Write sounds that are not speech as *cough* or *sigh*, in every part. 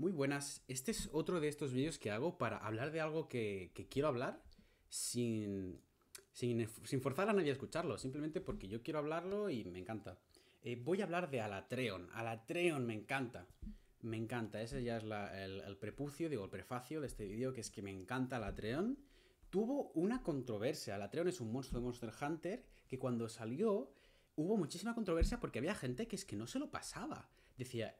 Muy buenas, este es otro de estos vídeos que hago para hablar de algo que, quiero hablar sin, sin, forzar a nadie a escucharlo, simplemente porque yo quiero hablarlo y me encanta. Eh, voy a hablar de Alatreon, Alatreon me encanta, me encanta, ese ya es el, el, prepucio, digo, el prefacio de este vídeo, que es que me encanta Alatreon. Tuvo una controversia, Alatreon es un monstruo de Monster Hunter que cuando salió hubo muchísima controversia porque había gente que es que no se lo pasaba. Decía,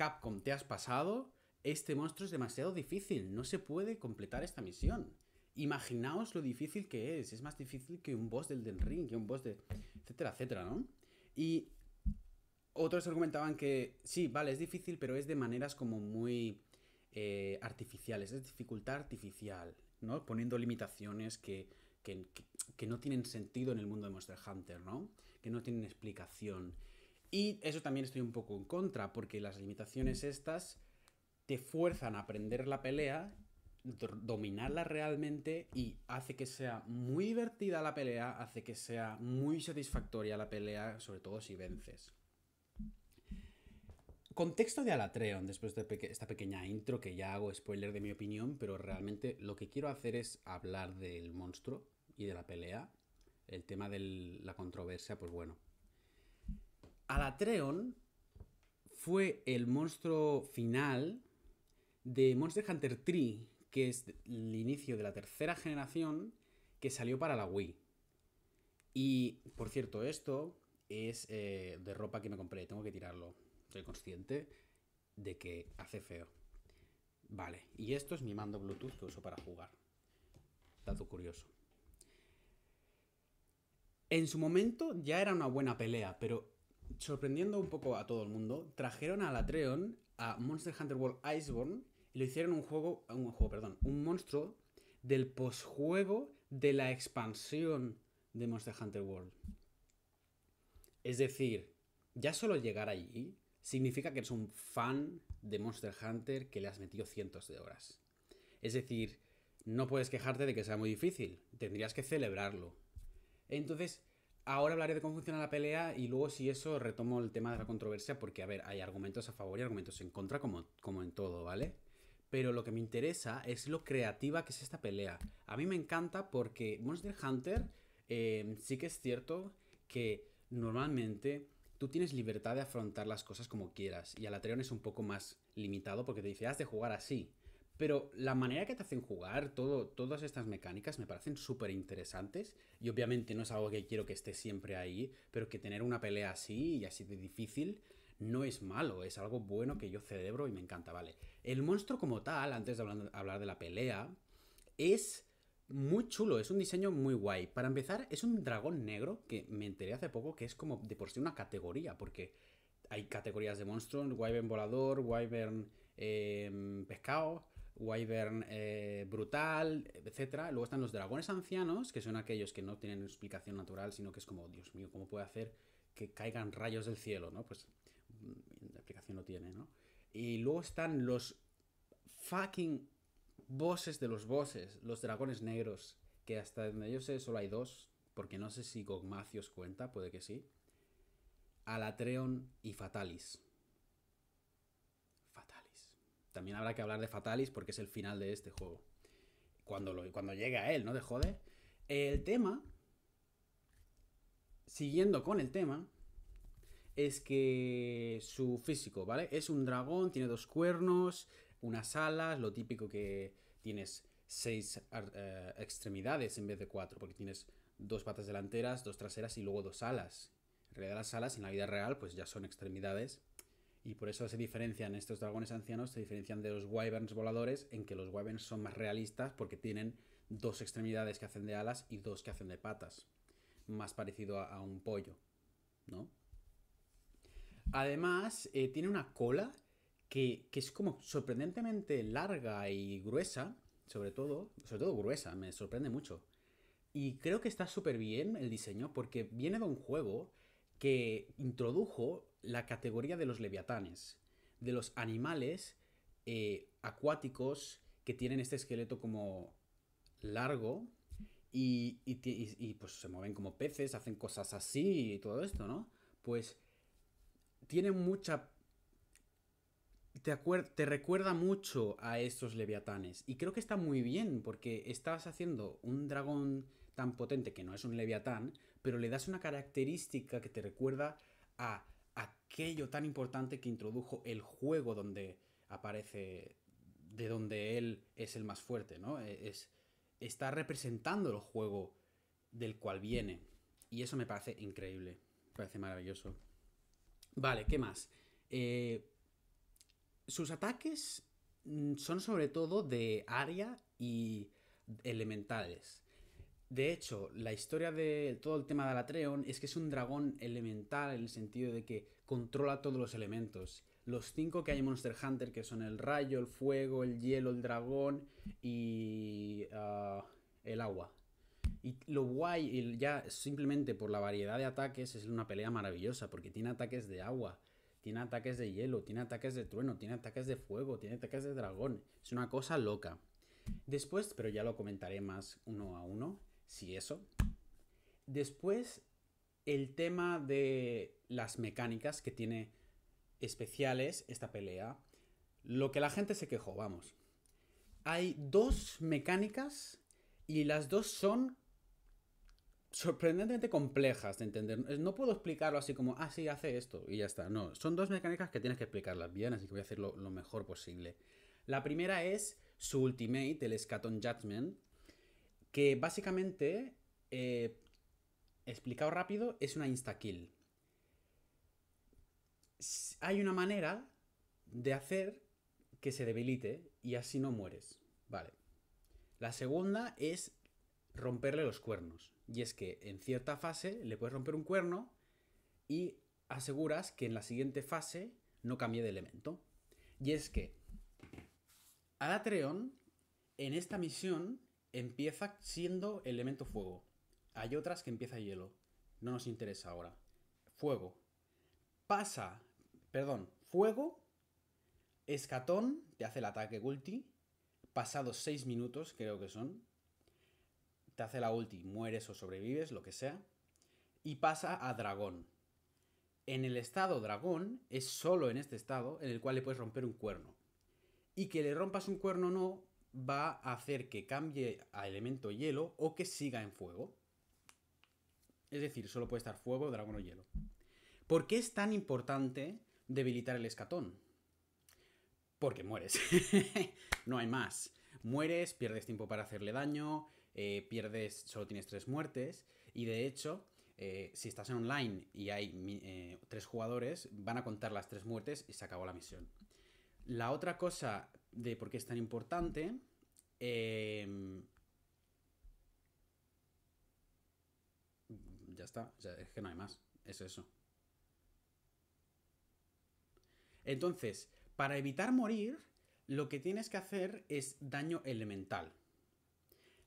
Capcom, te has pasado, este monstruo es demasiado difícil, no se puede completar esta misión. Imaginaos lo difícil que es, es más difícil que un boss del Den Ring, que un boss de... etcétera, etcétera, ¿no? Y otros argumentaban que sí, vale, es difícil, pero es de maneras como muy eh, artificiales, es dificultad artificial, ¿no? Poniendo limitaciones que, que, que, no tienen sentido en el mundo de Monster Hunter, ¿no? Que no tienen explicación. Y eso también estoy un poco en contra, porque las limitaciones estas te fuerzan a aprender la pelea, dominarla realmente y hace que sea muy divertida la pelea, hace que sea muy satisfactoria la pelea, sobre todo si vences. Contexto de Alatreon, después de esta pequeña intro que ya hago spoiler de mi opinión, pero realmente lo que quiero hacer es hablar del monstruo y de la pelea. El tema de la controversia, pues bueno, Alatreon fue el monstruo final de Monster Hunter 3, que es el inicio de la tercera generación que salió para la Wii. Y, por cierto, esto es eh, de ropa que me compré. Tengo que tirarlo. Soy consciente de que hace feo. Vale, y esto es mi mando Bluetooth que uso para jugar. Dato curioso. En su momento ya era una buena pelea, pero sorprendiendo un poco a todo el mundo, trajeron a Latreon a Monster Hunter World Iceborne y lo hicieron un juego, un juego, perdón, un monstruo del posjuego de la expansión de Monster Hunter World. Es decir, ya solo llegar allí significa que eres un fan de Monster Hunter que le has metido cientos de horas. Es decir, no puedes quejarte de que sea muy difícil, tendrías que celebrarlo. Entonces, Ahora hablaré de cómo funciona la pelea y luego si eso retomo el tema de la controversia porque, a ver, hay argumentos a favor y argumentos en contra como, como en todo, ¿vale? Pero lo que me interesa es lo creativa que es esta pelea. A mí me encanta porque Monster Hunter eh, sí que es cierto que normalmente tú tienes libertad de afrontar las cosas como quieras y Alatreon es un poco más limitado porque te dice, has de jugar así. Pero la manera que te hacen jugar, todo, todas estas mecánicas me parecen súper interesantes. Y obviamente no es algo que quiero que esté siempre ahí, pero que tener una pelea así y así de difícil no es malo, es algo bueno que yo celebro y me encanta, ¿vale? El monstruo como tal, antes de hablar de la pelea, es muy chulo, es un diseño muy guay. Para empezar, es un dragón negro que me enteré hace poco que es como de por sí una categoría, porque hay categorías de monstruos, Wyvern volador, Wyvern em, pescado, Wyvern eh, brutal, etc. Luego están los dragones ancianos, que son aquellos que no tienen explicación natural, sino que es como, Dios mío, ¿cómo puede hacer que caigan rayos del cielo? ¿no? Pues mm, la explicación no tiene, ¿no? Y luego están los fucking bosses de los bosses, los dragones negros, que hasta donde yo sé solo hay dos, porque no sé si Gogmacios cuenta, puede que sí. Alatreon y Fatalis también habrá que hablar de Fatalis porque es el final de este juego. Cuando, llegue cuando él, ¿no? De joder. El tema, siguiendo con el tema, es que su físico, ¿vale? Es un dragón, tiene dos cuernos, unas alas, lo típico que tienes seis eh, extremidades en vez de cuatro, porque tienes dos patas delanteras, dos traseras y luego dos alas. En realidad las alas en la vida real pues ya son extremidades y por eso se diferencian estos dragones ancianos, se diferencian de los wyverns voladores, en que los wyverns son más realistas porque tienen dos extremidades que hacen de alas y dos que hacen de patas. Más parecido a, un pollo, ¿no? Además, eh, tiene una cola que, que, es como sorprendentemente larga y gruesa, sobre todo, sobre todo gruesa, me sorprende mucho. Y creo que está súper bien el diseño porque viene de un juego que introdujo la categoría de los leviatanes, de los animales eh, acuáticos que tienen este esqueleto como largo y, pues se mueven como peces, hacen cosas así y todo esto, ¿no? Pues tiene mucha... Te, te recuerda mucho a estos leviatanes. Y creo que está muy bien, porque estás haciendo un dragón tan potente que no es un leviatán, pero le das una característica que te recuerda a aquello tan importante que introdujo el juego donde aparece, de donde él es el más fuerte, ¿no? E, es, está representando el juego del cual viene. Y eso me parece increíble, me parece maravilloso. Vale, ¿qué más? Eh, sus ataques mm, son sobre todo de área y elementales. De hecho, la historia de todo el tema de Alatreon es que es un dragón elemental en el sentido de que controla todos los elementos. Los cinco que hay en Monster Hunter, que son el rayo, el fuego, el hielo, el dragón y ah, el agua. Y lo guay, ya simplemente por la variedad de ataques, es una pelea maravillosa, porque tiene ataques de agua, tiene ataques de hielo, tiene ataques de trueno, tiene ataques de fuego, tiene ataques de dragón. Es una cosa loca. Después, pero ya lo comentaré más uno a uno, Sí, eso. Después, el tema de las mecánicas que tiene especiales esta pelea. Lo que la gente se quejó, vamos. Hay dos mecánicas y las dos son sorprendentemente complejas de entender. No puedo explicarlo así como, ah, sí, hace esto y ya está. No, son dos mecánicas que tienes que explicarlas bien, así que voy a hacerlo lo mejor posible. La primera es su ultimate, el Scaton Judgment, que básicamente, eh, explicado rápido, es una insta-kill. Hay una manera de hacer que se debilite y así no mueres. Vale. La segunda es romperle los cuernos. Y es que en cierta fase le puedes romper un cuerno y aseguras que en la siguiente fase no cambie de elemento. Y es que Alatreon en esta misión empieza siendo elemento fuego. Hay otras que empieza hielo. No nos interesa ahora. Fuego. Pasa, perdón, fuego, escatón, te hace el ataque ulti. Pasados 6 minutos, creo que son, te hace la ulti, mueres o sobrevives, lo que sea. Y pasa a dragón. En el estado dragón, es solo en este estado en el cual le puedes romper un cuerno. Y que le rompas un cuerno no, va a hacer que cambie a elemento hielo o que siga en fuego. Es decir, solo puede estar fuego, dragón o hielo. ¿Por qué es tan importante debilitar el escatón? Porque mueres. *laughs* no hay más. Mueres, pierdes tiempo para hacerle daño, eh, pierdes, solo tienes tres muertes. Y de hecho, eh, si estás en online y hay eh, tres jugadores, van a contar las tres muertes y se acabó la misión. La otra cosa de por qué es tan importante. Em, ya está, es que no hay más, es eso. Entonces, para evitar morir, lo que tienes que hacer es daño elemental.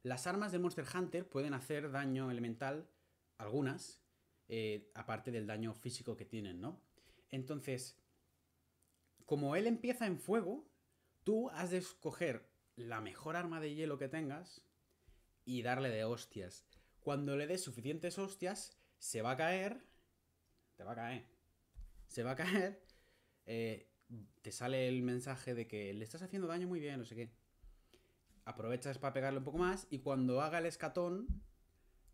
Las armas de Monster Hunter pueden hacer daño elemental, algunas, eh, aparte del daño físico que tienen, ¿no? Entonces, como él empieza en fuego, Tú has de escoger la mejor arma de hielo que tengas y darle de hostias. Cuando le des suficientes hostias, se va a caer. Te va a caer. Se va a caer. Eh, te sale el mensaje de que le estás haciendo daño muy bien, no sé qué. Aprovechas para pegarle un poco más y cuando haga el escatón,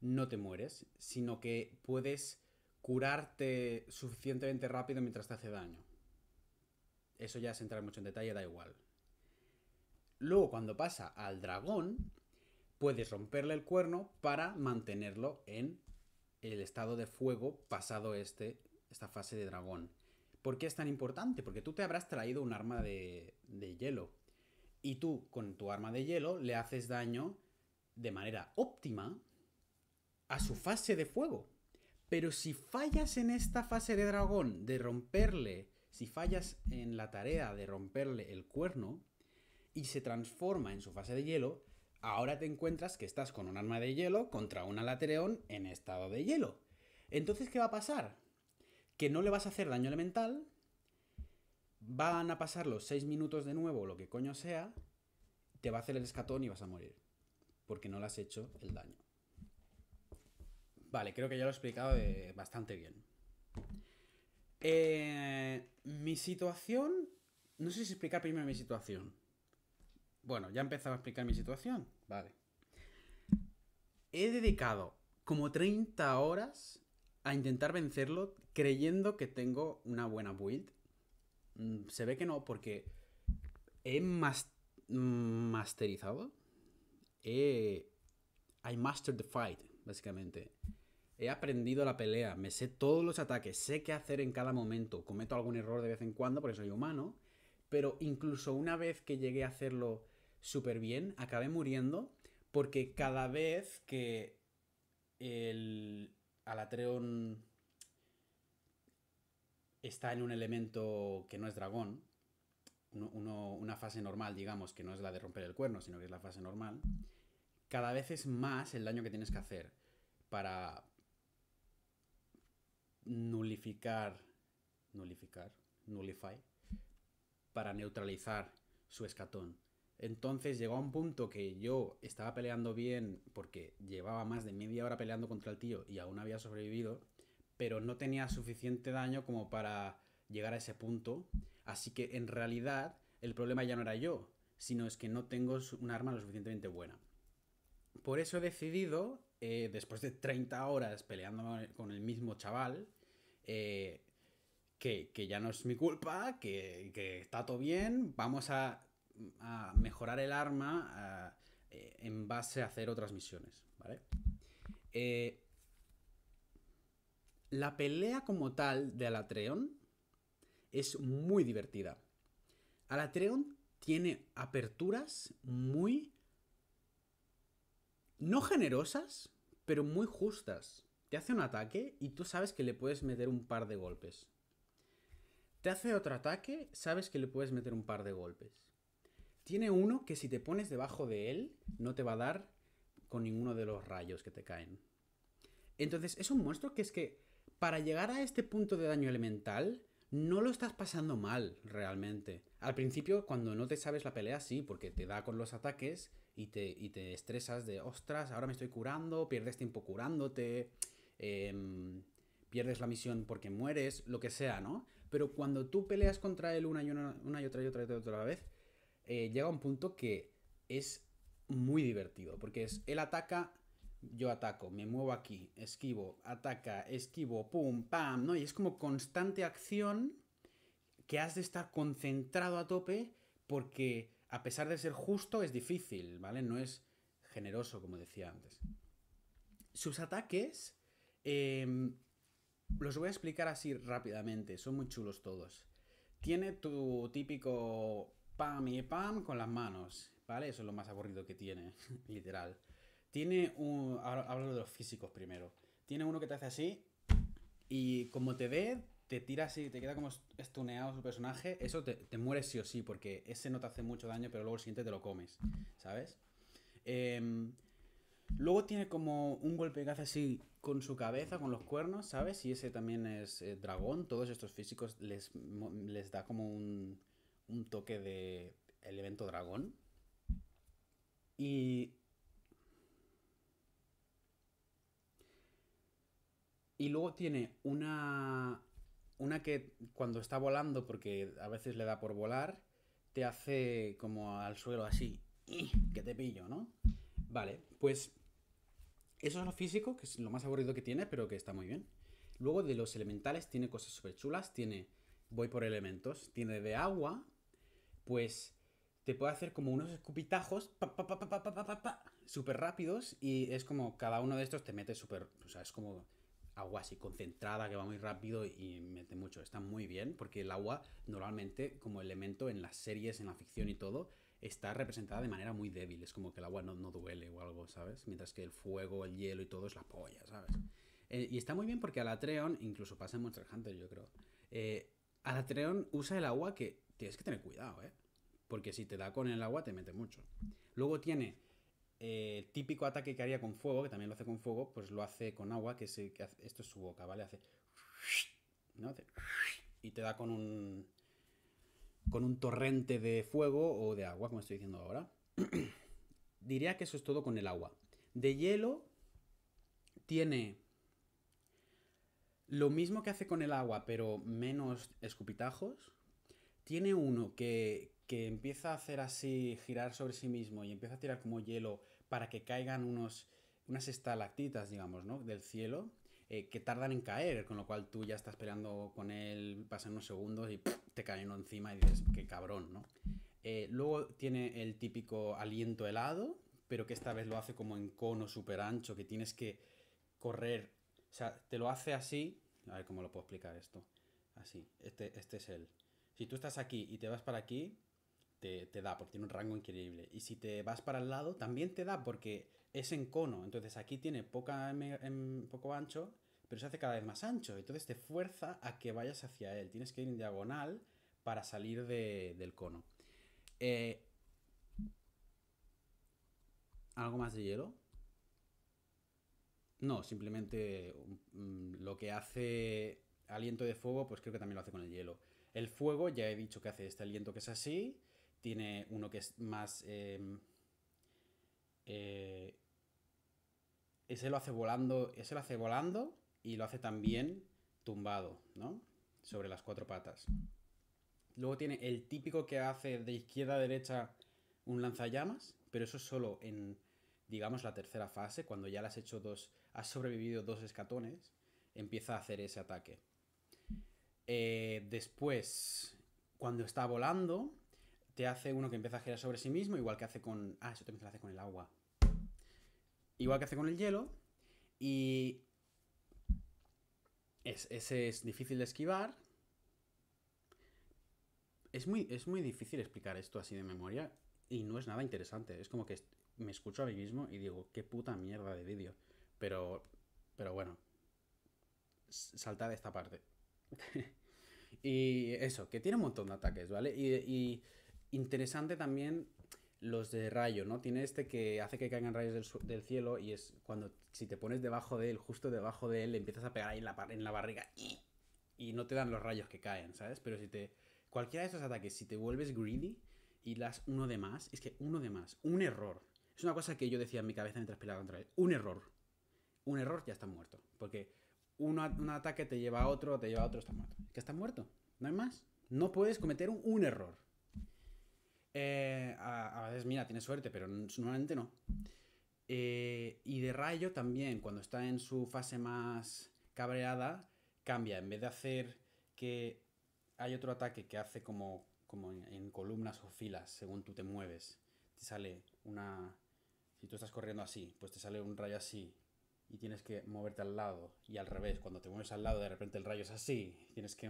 no te mueres, sino que puedes curarte suficientemente rápido mientras te hace daño. Eso ya es entrar mucho en detalle, da igual. Luego, cuando pasa al dragón, puedes romperle el cuerno para mantenerlo en el estado de fuego pasado este, esta fase de dragón. ¿Por qué es tan importante? Porque tú te habrás traído un arma de, de hielo. Y tú, con tu arma de hielo, le haces daño de manera óptima a su fase de fuego. Pero si fallas en esta fase de dragón de romperle, si fallas en la tarea de romperle el cuerno, y se transforma en su fase de hielo, ahora te encuentras que estás con un arma de hielo contra un alatereón en estado de hielo. Entonces, ¿qué va a pasar? Que no le vas a hacer daño elemental, van a pasar los 6 minutos de nuevo, lo que coño sea, te va a hacer el escatón y vas a morir. Porque no le has hecho el daño. Vale, creo que ya lo he explicado eh, bastante bien. Eh, mi situación... No sé si explicar primero mi situación. Bueno, ya he empezado a explicar mi situación. Vale. He dedicado como 30 horas a intentar vencerlo creyendo que tengo una buena build. Mm, se ve que no, porque he masterizado. He... I mastered the fight, básicamente. He aprendido la pelea, me sé todos los ataques, sé qué hacer en cada momento. Cometo algún error de vez en cuando porque soy humano, pero incluso una vez que llegué a hacerlo súper bien, acabé muriendo porque cada vez que el Alatreon está en un elemento que no es dragón, una fase normal, digamos, que no es la de romper el cuerno, sino que es la fase normal, cada vez es más el daño que tienes que hacer para nullificar nullificar nullify, para neutralizar su escatón. Entonces llegó a un punto que yo estaba peleando bien porque llevaba más de media hora peleando contra el tío y aún había sobrevivido, pero no tenía suficiente daño como para llegar a ese punto. Así que en realidad el problema ya no era yo, sino es que no tengo un arma lo suficientemente buena. Por eso he decidido, eh, después de 30 horas peleando con el mismo chaval, eh, que, ya no es mi culpa, que está todo bien, vamos a a mejorar el arma eh, en base a hacer otras misiones, ¿vale? Eh, la pelea como tal de Alatreon es muy divertida. Alatreon tiene aperturas muy... No generosas, pero muy justas. Te hace un ataque y tú sabes que le puedes meter un par de golpes. Te hace otro ataque, sabes que le puedes meter un par de golpes. Tiene uno que si te pones debajo de él, no te va a dar con ninguno de los rayos que te caen. Entonces, es un monstruo que es que para llegar a este punto de daño elemental, no lo estás pasando mal realmente. Al principio, cuando no te sabes la pelea, sí, porque te da con los ataques y te, te estresas de, ostras, ahora me estoy curando, pierdes tiempo curándote, em, pierdes la misión porque mueres, lo que sea, ¿no? Pero cuando tú peleas contra él una y, una, y otra y otra y otra vez, eh, llega un punto que es muy divertido, porque es, él ataca, yo ataco, me muevo aquí, esquivo, ataca, esquivo, pum, pam, ¿no? Y es como constante acción que has de estar concentrado a tope porque a pesar de ser justo es difícil, ¿vale? No es generoso, como decía antes. Sus ataques... Em, los voy a explicar así rápidamente, son muy chulos todos. Tiene tu típico pam y pam con las manos, ¿vale? Eso es lo más aburrido que tiene, *laughs* literal. Tiene un... Ahora hablo de los físicos primero. Tiene uno que te hace así y como te ve, te tira así, te queda como estuneado su personaje. Eso te, muere sí o sí, porque ese no te hace mucho daño, pero luego el siguiente te lo comes, ¿sabes? Em, luego tiene como un golpe que hace así con su cabeza, con los cuernos, ¿sabes? Y ese también es eh, dragón. Todos estos físicos les, les da como un, un toque de elemento dragón. Y... Y luego tiene una... Una que cuando está volando, porque a veces le da por volar, te hace como al suelo así. Que te pillo, ¿no? Vale, pues eso es lo físico, que es lo más aburrido que tiene, pero que está muy bien. Luego de los elementales tiene cosas súper chulas. Tiene, voy por elementos, tiene de agua, pues te puede hacer como unos escupitajos súper rápidos y es como cada uno de estos te mete súper, o sea, es como agua así concentrada que va muy rápido y mete mucho. Está muy bien porque el agua normalmente como elemento en las series, en la ficción y todo, está representada de manera muy débil. Es como que el agua no, duele o algo, ¿sabes? Mientras que el fuego, el hielo y todo es la polla, ¿sabes? Eh, y está muy bien porque Alatreon, incluso pasa en Monster Hunter, yo creo. Eh, Alatreon usa el agua que tienes que tener cuidado, ¿eh? Porque si te da con el agua, te mete mucho. Luego tiene eh, el típico ataque que haría con fuego, que también lo hace con fuego, pues lo hace con agua, que, se, que esto es su boca, ¿vale? Hace... hace... Y te da con un... con un torrente de fuego o de agua, como estoy diciendo ahora. *clears throat* Diría que eso es todo con el agua. De hielo tiene lo mismo que hace con el agua, pero menos escupitajos tiene uno que, empieza a hacer así, girar sobre sí mismo y empieza a tirar como hielo para que caigan unos, unas estalactitas, digamos, ¿no? Del cielo, eh, que tardan en caer, con lo cual tú ya estás peleando con él, pasan unos segundos y te caen uno encima y dices, qué cabrón, ¿no? Eh, luego tiene el típico aliento helado, pero que esta vez lo hace como en cono súper ancho, que tienes que correr, o sea, te lo hace así, a ver cómo lo puedo explicar esto, así, este, este es el si tú estás aquí y te vas para aquí, te, te, da, porque tiene un rango increíble. Y si te vas para el lado, también te da, porque es en cono. Entonces aquí tiene poca, poco ancho, pero se hace cada vez más ancho. Entonces te fuerza a que vayas hacia él. Tienes que ir en diagonal para salir de, del cono. Eh, ¿Algo más de hielo? No, simplemente mm, lo que hace aliento de fuego, pues creo que también lo hace con el hielo. El fuego, ya he dicho que hace este aliento que es así. Tiene uno que es más... Em, eh, ese lo hace volando. Ese lo hace volando y lo hace también tumbado, ¿no? Sobre las cuatro patas. Luego tiene el típico que hace de izquierda a derecha un lanzallamas, pero eso solo en, digamos, la tercera fase, cuando ya has hecho dos, has sobrevivido dos escatones, empieza a hacer ese ataque. Eh, después, cuando está volando, te hace uno que empieza a girar sobre sí mismo, igual que hace con. Ah, eso también se hace con el agua. Igual que hace con el hielo. Y. ese es difícil de esquivar. Es muy, difícil explicar esto así de memoria. Y no es nada interesante. Es como que me escucho a mí mismo y digo, qué puta mierda de vídeo. Pero. Pero bueno. de esta parte. *laughs* y eso, que tiene un montón de ataques, ¿vale? Y, y, interesante también los de rayo, ¿no? Tiene este que hace que caigan rayos del, cielo y es cuando si te pones debajo de él, justo debajo de él, empiezas a pegar ahí en la, en la barriga y, no te dan los rayos que caen, ¿sabes? Pero si te... Cualquiera de esos ataques, si te vuelves greedy y das uno de más, es que uno de más, un error. Es una cosa que yo decía en mi cabeza mientras peleaba contra él. Un error. Un error ya está muerto. Porque un, ataque te lleva a otro, te lleva a otro, está muerto. Que está muerto, no hay más. No puedes cometer un, error. Eh, a, veces, mira, tiene suerte, pero normalmente no. Eh, y de Rayo también, cuando está en su fase más cabreada, cambia. En vez de hacer que hay otro ataque que hace como, como en columnas o filas, según tú te mueves, te sale una... Si tú estás corriendo así, pues te sale un rayo así, y tienes que moverte al lado y al revés. Cuando te mueves al lado, de repente el rayo es así. Tienes que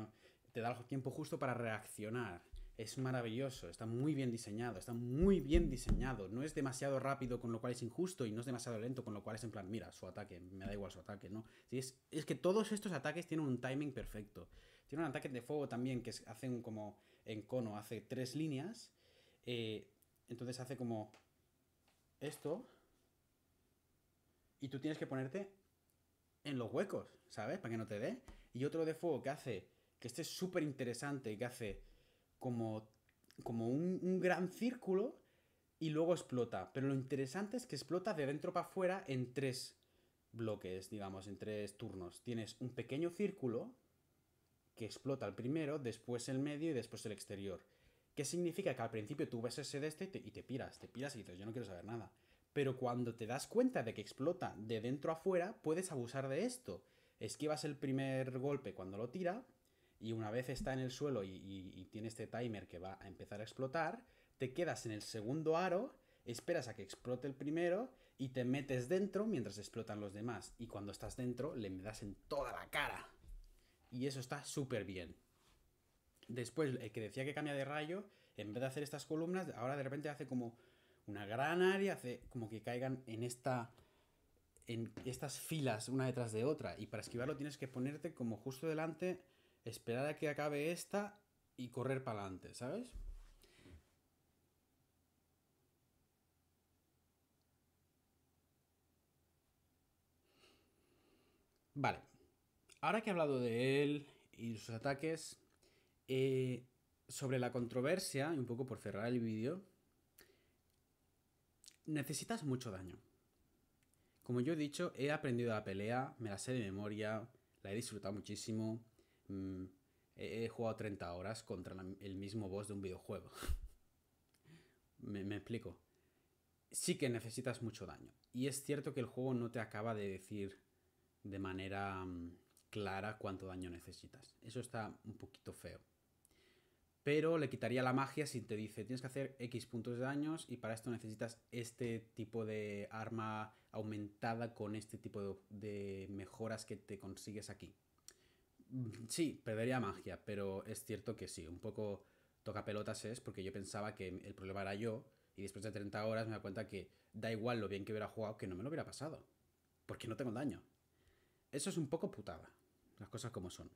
te da el tiempo justo para reaccionar. Es maravilloso, está muy bien diseñado, está muy bien diseñado. No es demasiado rápido, con lo cual es injusto, y no es demasiado lento, con lo cual es en plan, mira, su ataque, me da igual su ataque, ¿no? es, es que todos estos ataques tienen un timing perfecto. Tiene un ataque de fuego también que hace como en cono, hace tres líneas. Eh, entonces hace como esto, y tú tienes que ponerte en los huecos, ¿sabes? Para que no te dé. Y otro de fuego que hace, que este es súper interesante, que hace como, como un, gran círculo y luego explota. Pero lo interesante es que explota de dentro para afuera en tres bloques, digamos, en tres turnos. Tienes un pequeño círculo que explota el primero, después el medio y después el exterior. ¿Qué significa? Que al principio tú ves ese de este y te, y te piras, te piras y dices, yo no quiero saber nada. Pero cuando te das cuenta de que explota de dentro a fuera, puedes abusar de esto. Esquivas el primer golpe cuando lo tira, y una vez está en el suelo y, tiene este timer que va a empezar a explotar, te quedas en el segundo aro esperas a que explote el primero y te metes dentro mientras explotan los demás. Y cuando estás dentro, le das en toda la cara. Y eso está súper bien. Después, el que decía que cambia de rayo, en vez de hacer estas columnas, ahora de repente hace como una gran área, hace como que caigan en esta en estas filas una detrás de otra y para esquivarlo tienes que ponerte como justo delante, esperar a que acabe esta y correr para adelante, ¿sabes? Vale, ahora que he hablado de él y sus ataques, eh, sobre la controversia, y un poco por cerrar el vídeo, Necesitas mucho daño. Como yo he dicho, he aprendido la pelea, me la sé de memoria, la he disfrutado muchísimo. Mm, he, jugado 30 horas contra el mismo boss de un videojuego. *laughs* me, explico. Sí que necesitas mucho daño. Y es cierto que el juego no te acaba de decir de manera mm, clara cuánto daño necesitas. Eso está un poquito feo pero le quitaría la magia si te dice tienes que hacer X puntos de daños y para esto necesitas este tipo de arma aumentada con este tipo de, mejoras que te consigues aquí. Mm, sí, perdería magia, pero es cierto que sí, un poco toca pelotas es porque yo pensaba que el problema era yo y después de 30 horas me da cuenta que da igual lo bien que hubiera jugado que no me lo hubiera pasado, porque no tengo daño. Eso es un poco putada, las cosas como son.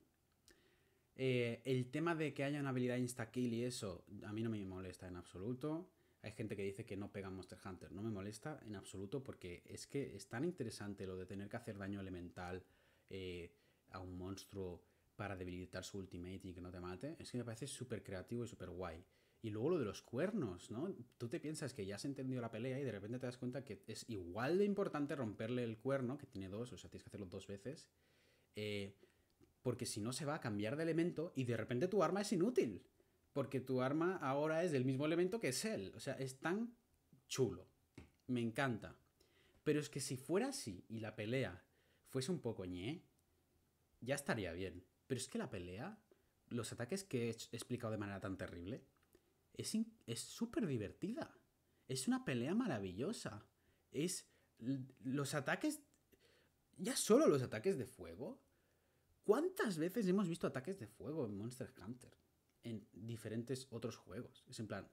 Eh, el tema de que haya una habilidad insta-kill y eso, a mí no me molesta en absoluto. Hay gente que dice que no pega Monster Hunter. No me molesta en absoluto porque es que es tan interesante lo de tener que hacer daño elemental eh, a un monstruo para debilitar su ultimate y que no te mate. Es que me parece súper creativo y súper guay. Y luego lo de los cuernos, ¿no? Tú te piensas que ya has entendido la pelea y de repente te das cuenta que es igual de importante romperle el cuerno, que tiene dos, o sea, tienes que hacerlo dos veces. Eh, porque si no se va a cambiar de elemento y de repente tu arma es inútil, porque tu arma ahora es del mismo elemento que es él. O sea, es tan chulo. Me encanta. Pero es que si fuera así y la pelea fuese un poco ñe, ya estaría bien. Pero es que la pelea, los ataques que he explicado de manera tan terrible, es súper divertida. Es una pelea maravillosa. Es los ataques... Ya solo los ataques de fuego ¿Cuántas veces hemos visto ataques de fuego en Monster Hunter? En diferentes otros juegos. Es en plan,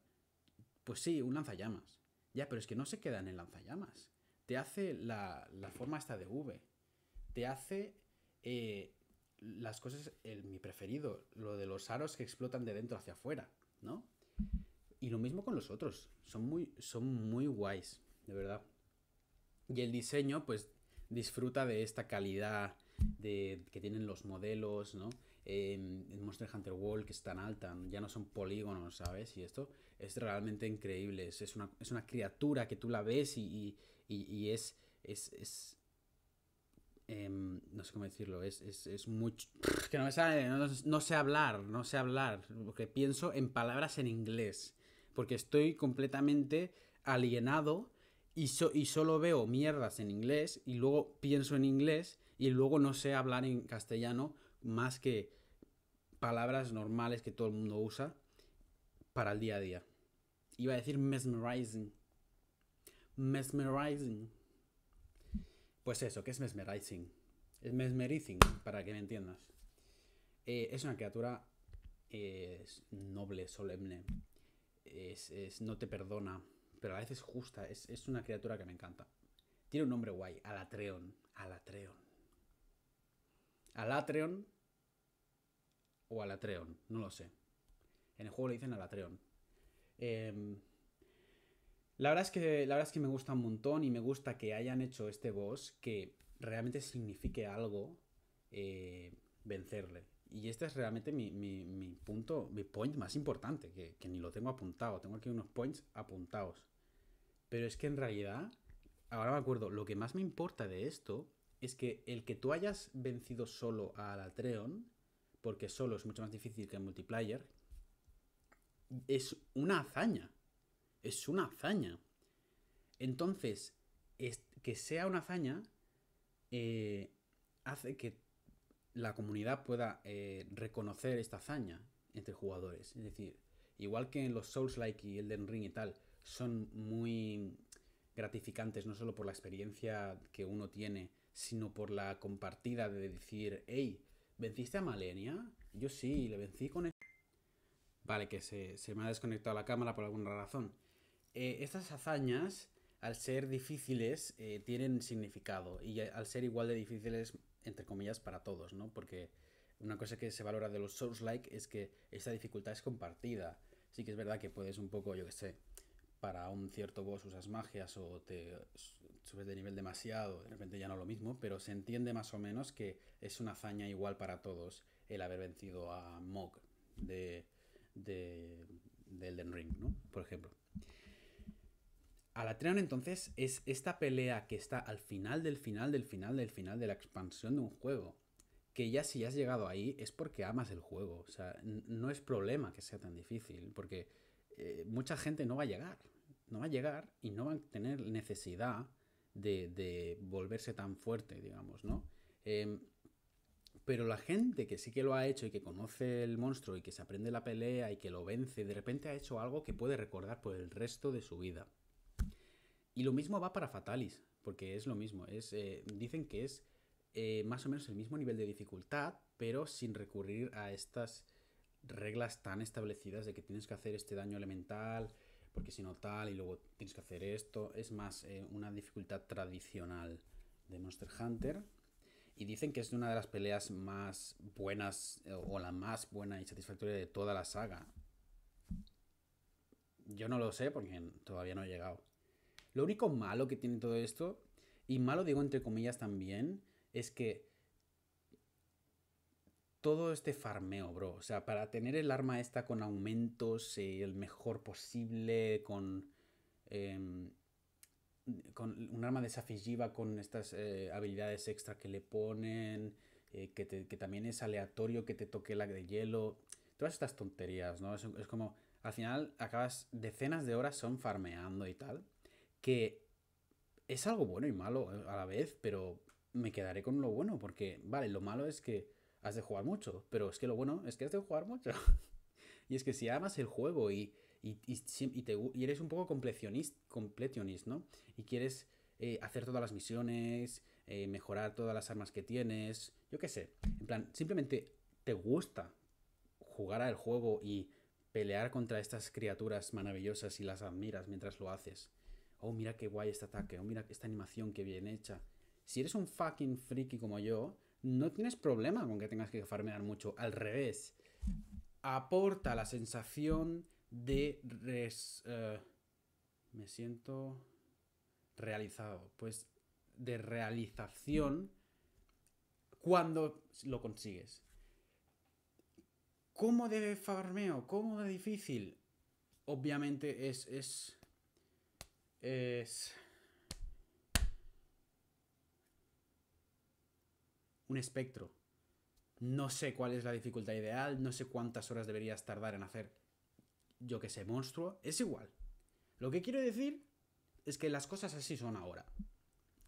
pues sí, un lanzallamas. Ya, pero es que no se quedan en lanzallamas. Te hace la, forma esta de V. Te hace eh, las cosas, mi preferido, lo de los aros que explotan de dentro hacia afuera, ¿no? Y lo mismo con los otros. Son muy, son muy guays, de verdad. Y el diseño, pues, disfruta de esta calidad de, que tienen los modelos, ¿no? En, Monster Hunter World, que es tan alta, ya no son polígonos, ¿sabes? Y esto es realmente increíble. Es, una, criatura que tú la ves y, y, es. es, es em, no sé cómo decirlo, es, es, es no sé hablar, no sé hablar, porque pienso en palabras en inglés, porque estoy completamente alienado y, y solo veo mierdas en inglés y luego pienso en inglés y luego no sé hablar en castellano más que palabras normales que todo el mundo usa para el día a día. Iba a decir mesmerizing. Mesmerizing. Pues eso, ¿qué es mesmerizing? Es mesmerizing, para que me entiendas. Eh, es una criatura noble, solemne. Es, no te perdona, pero a veces justa. Es, es, una criatura que me encanta. Tiene un nombre guay, Alatreon. Alatreon al o al no lo sé. En el juego le dicen al em, la, verdad es que, la verdad es que me gusta un montón y me gusta que hayan hecho este boss que realmente signifique algo eh, vencerle. Y este es realmente mi, punto, mi point más importante, que, que ni lo tengo apuntado. Tengo aquí unos points apuntados. Pero es que en realidad, ahora me acuerdo, lo que más me importa de esto es que el que tú hayas vencido solo a Alatreon, porque solo es mucho más difícil que el multiplayer, es una hazaña. Es una hazaña. Entonces, que sea una hazaña eh, hace que la comunidad pueda eh, reconocer esta hazaña entre jugadores. Es decir, igual que en los Souls Like y Elden Ring y tal, son muy gratificantes no solo por la experiencia que uno tiene sino por la compartida de decir, hey, ¿venciste a Malenia? Yo sí, le vencí con... El... Vale, que se, me ha desconectado la cámara por alguna razón. Eh, estas hazañas, al ser difíciles, eh, tienen significado y al ser igual de difíciles, entre comillas, para todos, ¿no? Porque una cosa que se valora de los Souls-like es que esta dificultad es compartida. Sí que es verdad que puedes un poco, yo que sé, para un cierto boss usas magias o te subes de nivel demasiado, de repente ya no lo mismo, pero se entiende más o menos que es una hazaña igual para todos el haber vencido a Mog de, de, de Elden Ring, ¿no? Por ejemplo. a la Alatreon entonces es esta pelea que está al final del final del final del final de la expansión de un juego. Que ya si has llegado ahí es porque amas el juego. O sea, no es problema que sea tan difícil, porque eh, mucha gente no va a llegar. No va a llegar y no va a tener necesidad de, volverse tan fuerte, digamos, ¿no? Em, pero la gente que sí que lo ha hecho y que conoce el monstruo y que se aprende la pelea y que lo vence, de repente ha hecho algo que puede recordar por el resto de su vida. Y lo mismo va para Fatalis, porque es lo mismo. Es, eh, dicen que es eh, más o menos el mismo nivel de dificultad, pero sin recurrir a estas reglas tan establecidas de que tienes que hacer este daño elemental, porque si no tal, y luego tienes que hacer esto. Es más, eh, una dificultad tradicional de Monster Hunter. Y dicen que es una de las peleas más buenas, eh, o la más buena y satisfactoria de toda la saga. Yo no lo sé porque todavía no he llegado. Lo único malo que tiene todo esto, y malo digo entre comillas también, es que todo este farmeo, bro. O sea, para tener el arma esta con aumentos, eh, el mejor posible, con, em, con un arma de con estas eh, habilidades extra que le ponen, eh, que, también es aleatorio que te toque la de hielo. Todas estas tonterías, ¿no? es como, al final acabas decenas de horas son farmeando y tal, que es algo bueno y malo a la vez, pero me quedaré con lo bueno, porque, vale, lo malo es que has de jugar mucho. Pero es que lo bueno es que has de jugar mucho. *laughs* y es que si amas el juego y, eres un poco completionist, completionist ¿no? Y quieres eh, hacer todas las misiones, eh, mejorar todas las armas que tienes, yo qué sé. En plan, simplemente te gusta jugar al juego y pelear contra estas criaturas maravillosas y las admiras mientras lo haces. Oh, mira qué guay este ataque, oh, mira esta animación que bien hecha. Si eres un fucking friki como yo, no tienes problema con que tengas que farmear mucho. Al revés, aporta la sensación de... Res, eh, me siento realizado. Pues de realización cuando lo consigues. ¿Cómo de farmeo? ¿Cómo de difícil? Obviamente es es un espectro. No sé cuál es la dificultad ideal, no sé cuántas horas deberías tardar en hacer, yo que sé, monstruo, es igual. Lo que quiero decir es que las cosas así son ahora.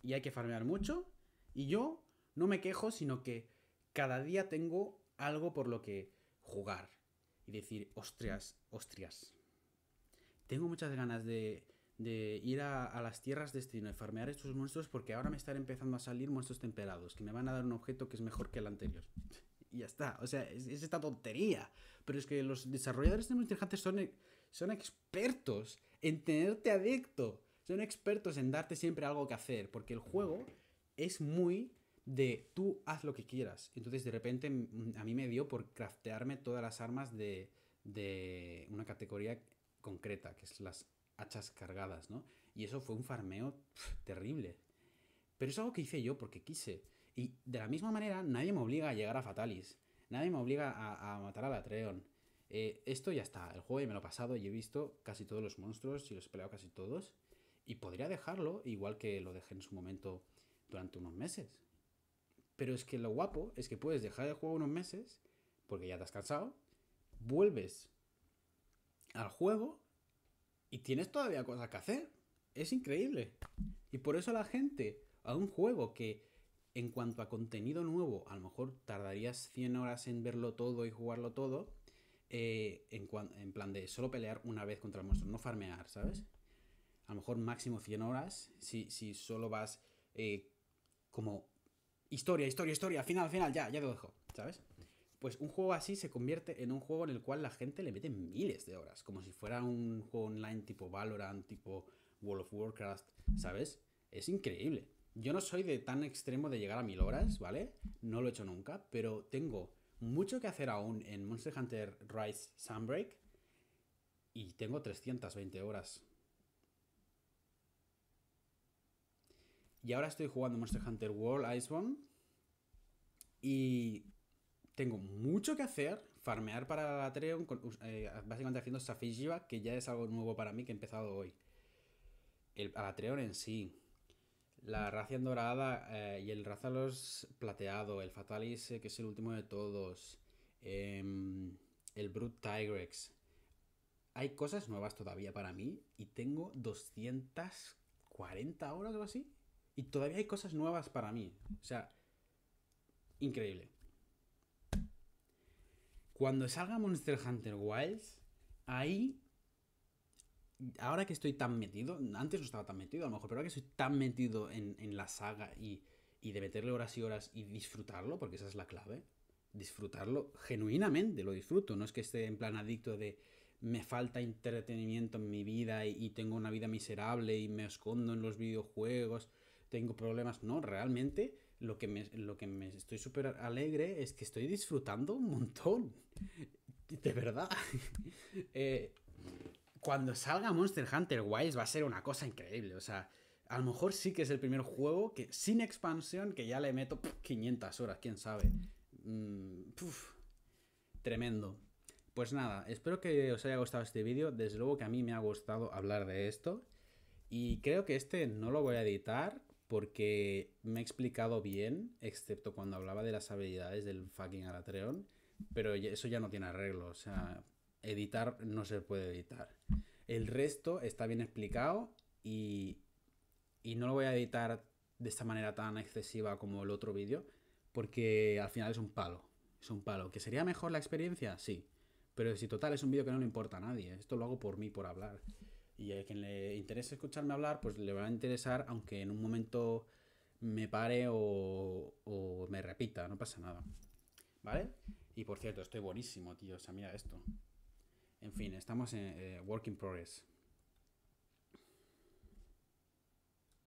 Y hay que farmear mucho, y yo no me quejo, sino que cada día tengo algo por lo que jugar. Y decir, ostras, ostras. Tengo muchas ganas de de ir a, las tierras destino y farmear estos monstruos porque ahora me están empezando a salir monstruos temperados que me van a dar un objeto que es mejor que el anterior. *laughs* y ya está, o sea, es, esta tontería. Pero es que los desarrolladores de Monster Hunter son, son expertos en tenerte adicto. Son expertos en darte siempre algo que hacer porque el juego es muy de tú haz lo que quieras. Entonces de repente mm, a mí me dio por craftearme todas las armas de una categoría concreta, que es las hachas cargadas, ¿no? Y eso fue un farmeo terrible. Pero es algo que hice yo porque quise. Y de la misma manera, nadie me obliga a llegar a Fatalis. Nadie me obliga a, matar a Latreon. Eh, esto ya está. El juego ya me lo he pasado y he visto casi todos los monstruos y los he peleado casi todos. Y podría dejarlo, igual que lo dejé en su momento durante unos meses. Pero es que lo guapo es que puedes dejar el juego unos meses, porque ya te has cansado, vuelves al juego y tienes todavía cosas que hacer. Es increíble. Y por eso la gente, a un juego que en cuanto a contenido nuevo, a lo mejor tardarías 100 horas en verlo todo y jugarlo todo, eh, en, en, plan de solo pelear una vez contra el monstruo, no farmear, ¿sabes? A lo mejor máximo 100 horas, si, solo vas eh, como historia, historia, historia, final, final, ya, ya te lo dejo, ¿sabes? pues un juego así se convierte en un juego en el cual la gente le mete miles de horas, como si fuera un juego online tipo Valorant, tipo World of Warcraft, ¿sabes? Es increíble. Yo no soy de tan extremo de llegar a mil horas, ¿vale? No lo he hecho nunca, pero tengo mucho que hacer aún en Monster Hunter Rise Sunbreak y tengo 320 horas. Y ahora estoy jugando Monster Hunter World Iceborne y tengo mucho que hacer, farmear para la eh, básicamente haciendo Safijiva, que ya es algo nuevo para mí que he empezado hoy. El Alatreon en sí, la mm. Racian Dorada eh, y el los Plateado, el Fatalis, eh, que es el último de todos, em, el Brute Tigrex. Hay cosas nuevas todavía para mí y tengo 240 horas o así. Y todavía hay cosas nuevas para mí. O sea, increíble. Cuando salga Monster Hunter Wilds, ahí. Ahora que estoy tan metido, antes no estaba tan metido a lo mejor, pero ahora que estoy tan metido en, la saga y, y de meterle horas y horas y disfrutarlo, porque esa es la clave, disfrutarlo genuinamente, lo disfruto, no es que esté en plan adicto de me falta entretenimiento en mi vida y, tengo una vida miserable y me escondo en los videojuegos, tengo problemas, no, realmente lo que me, lo que me estoy súper alegre es que estoy disfrutando un montón. De verdad. *laughs* Eh, cuando salga Monster Hunter Wise va a ser una cosa increíble. O sea, a lo mejor sí que es el primer juego que sin expansión que ya le meto 500 horas, quién sabe. Mm, tremendo. Pues nada, espero que os haya gustado este vídeo. Desde luego que a mí me ha gustado hablar de esto. Y creo que este no lo voy a editar porque me he explicado bien, excepto cuando hablaba de las habilidades del fucking Aratreon, pero eso ya no tiene arreglo, o sea, editar no se puede editar. El resto está bien explicado y, y no lo voy a editar de esta manera tan excesiva como el otro vídeo, porque al final es un palo, es un palo. ¿Que sería mejor la experiencia? Sí, pero si total es un vídeo que no le importa a nadie, esto lo hago por mí, por hablar. Y a quien le interese escucharme hablar, pues le va a interesar, aunque en un momento me pare o, me repita, no pasa nada. ¿Vale? Y por cierto, estoy buenísimo, tío. O sea, mira esto. En fin, estamos en eh, Work in Progress.